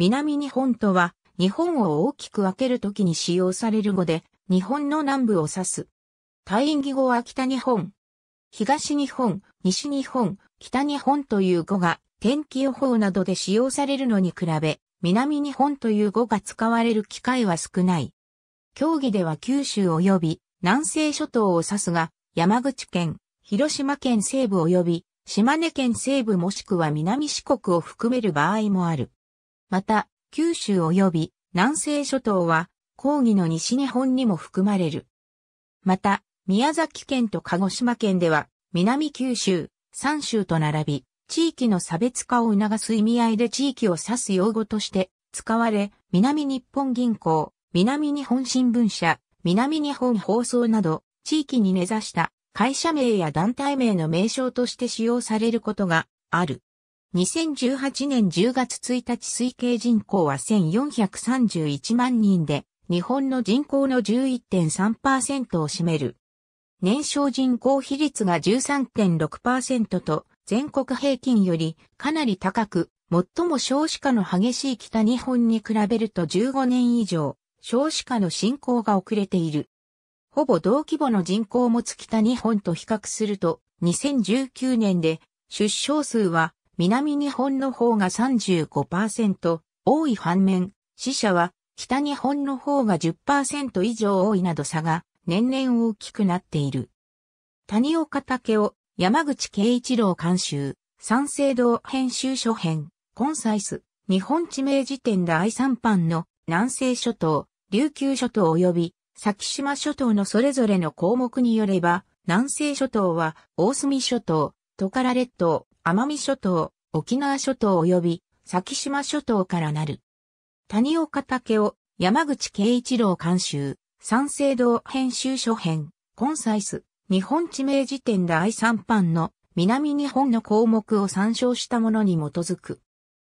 南日本とは、日本を大きく分けるときに使用される語で、日本の南部を指す。院義語は北日本、東日本、西日本、北日本という語が、天気予報などで使用されるのに比べ、南日本という語が使われる機会は少ない。競技では九州及び南西諸島を指すが、山口県、広島県西部及び島根県西部もしくは南四国を含める場合もある。また、九州及び南西諸島は、講義の西日本にも含まれる。また、宮崎県と鹿児島県では、南九州、三州と並び、地域の差別化を促す意味合いで地域を指す用語として使われ、南日本銀行、南日本新聞社、南日本放送など、地域に根ざした会社名や団体名の名称として使用されることがある。2018年10月1日推計人口は1431万人で、日本の人口の11.3%を占める。年少人口比率が13.6%と、全国平均よりかなり高く、最も少子化の激しい北日本に比べると15年以上、少子化の進行が遅れている。ほぼ同規模の人口を持つ北日本と比較すると、2019年で出生数は南日本の方が35%多い反面、死者は北日本の方が10%以上多いなど差が年々大きくなっている。谷岡武雄、山口慶一郎監修、三省堂編集書編、コンサイス、日本地名辞典第3版の南西諸島、琉球諸島及び先島諸島のそれぞれの項目によれば、南西諸島は大隅諸島、トカラ列島、奄美諸島、沖縄諸島及び先島諸島からなる。谷岡武雄、山口慶一郎監修、三省堂編集書編、コンサイス、日本地名辞典第3版の南日本の項目を参照したものに基づく。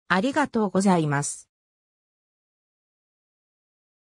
ありがとうございます。